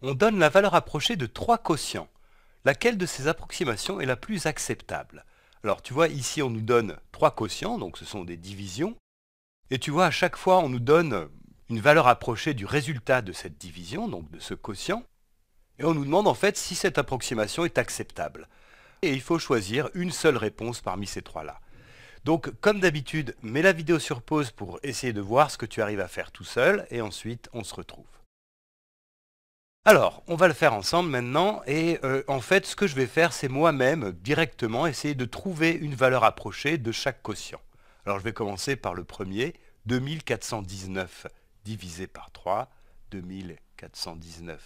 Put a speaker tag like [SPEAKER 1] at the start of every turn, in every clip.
[SPEAKER 1] On donne la valeur approchée de trois quotients. Laquelle de ces approximations est la plus acceptable Alors tu vois, ici on nous donne trois quotients, donc ce sont des divisions. Et tu vois, à chaque fois on nous donne une valeur approchée du résultat de cette division, donc de ce quotient. Et on nous demande en fait si cette approximation est acceptable. Et il faut choisir une seule réponse parmi ces trois-là. Donc comme d'habitude, mets la vidéo sur pause pour essayer de voir ce que tu arrives à faire tout seul et ensuite on se retrouve. Alors, on va le faire ensemble maintenant, et euh, en fait, ce que je vais faire, c'est moi-même, directement, essayer de trouver une valeur approchée de chaque quotient. Alors, je vais commencer par le premier, 2419 divisé par 3, 2419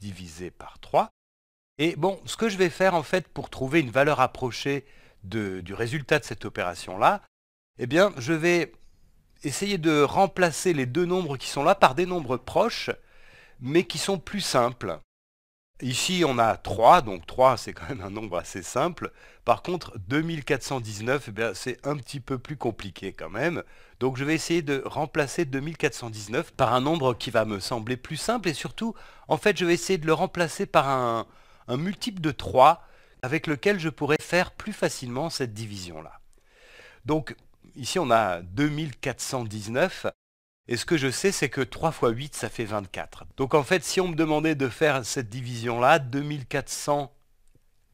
[SPEAKER 1] divisé par 3. Et bon, ce que je vais faire, en fait, pour trouver une valeur approchée du résultat de cette opération-là, eh bien, je vais essayer de remplacer les deux nombres qui sont là par des nombres proches, mais qui sont plus simples. Ici, on a 3, donc 3, c'est quand même un nombre assez simple. Par contre, 2419, eh c'est un petit peu plus compliqué quand même. Donc je vais essayer de remplacer 2419 par un nombre qui va me sembler plus simple. Et surtout, en fait, je vais essayer de le remplacer par un, un multiple de 3 avec lequel je pourrais faire plus facilement cette division-là. Donc ici, on a 2419. Et ce que je sais, c'est que 3 fois 8, ça fait 24. Donc en fait, si on me demandait de faire cette division-là, 2400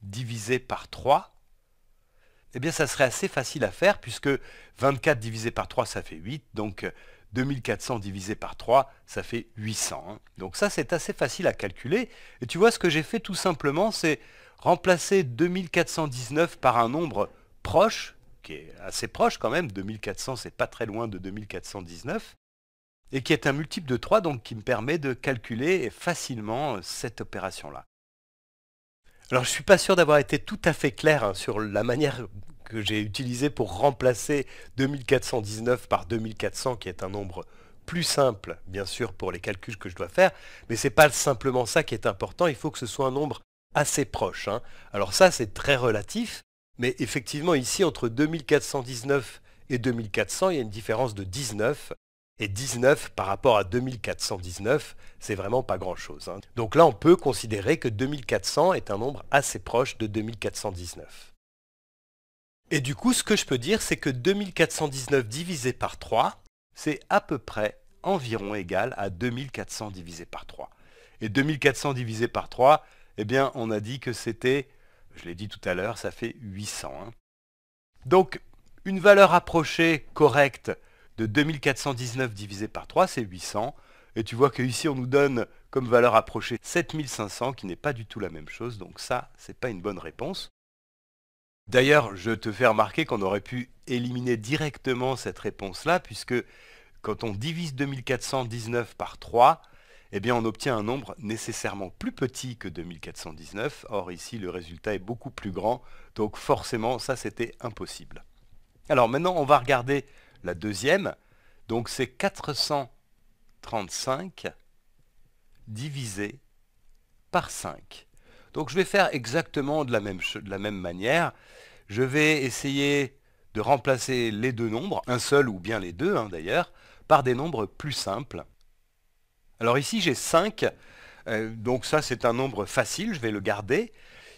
[SPEAKER 1] divisé par 3, eh bien ça serait assez facile à faire, puisque 24 divisé par 3, ça fait 8. Donc 2400 divisé par 3, ça fait 800. Hein. Donc ça, c'est assez facile à calculer. Et tu vois, ce que j'ai fait tout simplement, c'est remplacer 2419 par un nombre proche, qui est assez proche quand même, 2400 c'est pas très loin de 2419, et qui est un multiple de 3, donc qui me permet de calculer facilement euh, cette opération-là. Alors je ne suis pas sûr d'avoir été tout à fait clair hein, sur la manière que j'ai utilisée pour remplacer 2419 par 2400, qui est un nombre plus simple, bien sûr, pour les calculs que je dois faire, mais ce n'est pas simplement ça qui est important, il faut que ce soit un nombre assez proche. Hein. Alors ça, c'est très relatif, mais effectivement, ici, entre 2419 et 2400, il y a une différence de 19, et 19 par rapport à 2419, c'est vraiment pas grand-chose. Hein. Donc là, on peut considérer que 2400 est un nombre assez proche de 2419. Et du coup, ce que je peux dire, c'est que 2419 divisé par 3, c'est à peu près environ égal à 2400 divisé par 3. Et 2400 divisé par 3, eh bien, on a dit que c'était, je l'ai dit tout à l'heure, ça fait 800. Hein. Donc, une valeur approchée correcte de 2419 divisé par 3, c'est 800. Et tu vois qu'ici, on nous donne comme valeur approchée 7500, qui n'est pas du tout la même chose. Donc ça, c'est pas une bonne réponse. D'ailleurs, je te fais remarquer qu'on aurait pu éliminer directement cette réponse-là, puisque quand on divise 2419 par 3, eh bien on obtient un nombre nécessairement plus petit que 2419. Or ici, le résultat est beaucoup plus grand, donc forcément, ça c'était impossible. Alors maintenant, on va regarder la deuxième. Donc c'est 435 divisé par 5. Donc je vais faire exactement de la même, de la même manière. Je vais essayer de remplacer les deux nombres, un seul ou bien les deux hein, d'ailleurs, par des nombres plus simples. Alors ici j'ai 5, euh, donc ça c'est un nombre facile, je vais le garder.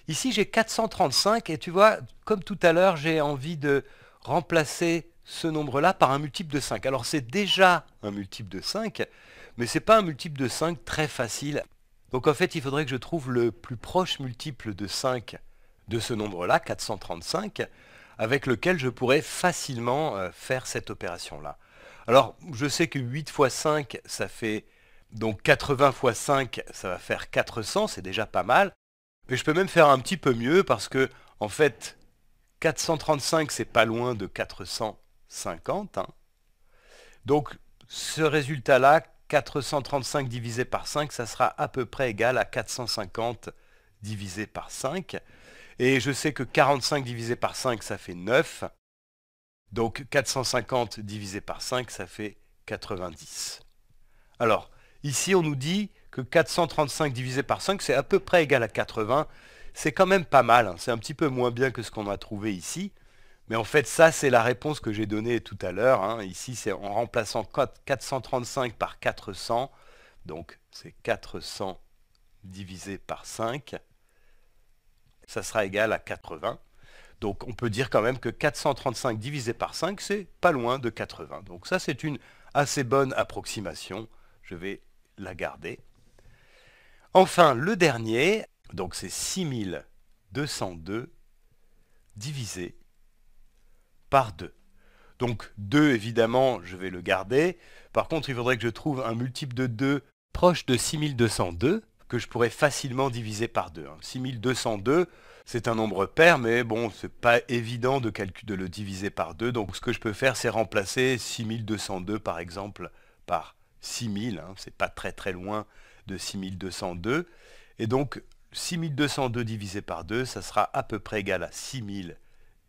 [SPEAKER 1] Ici j'ai 435 et tu vois, comme tout à l'heure j'ai envie de remplacer ce nombre-là par un multiple de 5. Alors c'est déjà un multiple de 5, mais ce n'est pas un multiple de 5 très facile. Donc en fait, il faudrait que je trouve le plus proche multiple de 5 de ce nombre-là, 435, avec lequel je pourrais facilement euh, faire cette opération-là. Alors, je sais que 8 x 5, ça fait donc 80 fois 5, ça va faire 400, c'est déjà pas mal. Mais je peux même faire un petit peu mieux parce que, en fait, 435, c'est pas loin de 400 50. Donc ce résultat-là, 435 divisé par 5, ça sera à peu près égal à 450 divisé par 5. Et je sais que 45 divisé par 5, ça fait 9. Donc 450 divisé par 5, ça fait 90. Alors, ici, on nous dit que 435 divisé par 5, c'est à peu près égal à 80. C'est quand même pas mal, hein. c'est un petit peu moins bien que ce qu'on a trouvé ici. Mais en fait, ça, c'est la réponse que j'ai donnée tout à l'heure. Hein. Ici, c'est en remplaçant 435 par 400. Donc, c'est 400 divisé par 5. Ça sera égal à 80. Donc, on peut dire quand même que 435 divisé par 5, c'est pas loin de 80. Donc, ça, c'est une assez bonne approximation. Je vais la garder. Enfin, le dernier, donc c'est 6202 divisé par 2. Donc 2, évidemment, je vais le garder. Par contre, il faudrait que je trouve un multiple de 2 proche de 6202, que je pourrais facilement diviser par 2. 6202, hein. c'est un nombre pair, mais bon, c'est pas évident de, de le diviser par 2. Donc ce que je peux faire, c'est remplacer 6202, par exemple, par 6000. Hein. c'est pas très très loin de 6202. Et donc 6202 divisé par 2, ça sera à peu près égal à 6000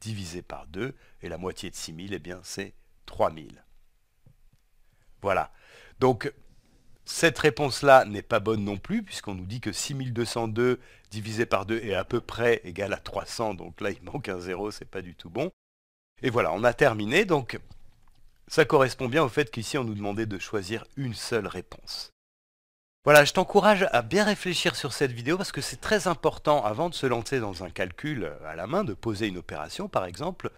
[SPEAKER 1] divisé par 2, et la moitié de 6000, eh bien, c'est 3000. Voilà. Donc, cette réponse-là n'est pas bonne non plus, puisqu'on nous dit que 6202 divisé par 2 est à peu près égal à 300, donc là, il manque un 0, c'est pas du tout bon. Et voilà, on a terminé, donc ça correspond bien au fait qu'ici, on nous demandait de choisir une seule réponse. Voilà, je t'encourage à bien réfléchir sur cette vidéo parce que c'est très important avant de se lancer dans un calcul euh, à la main, de poser une opération par exemple,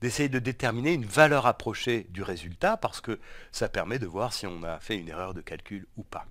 [SPEAKER 1] d'essayer de déterminer une valeur approchée du résultat parce que ça permet de voir si on a fait une erreur de calcul ou pas.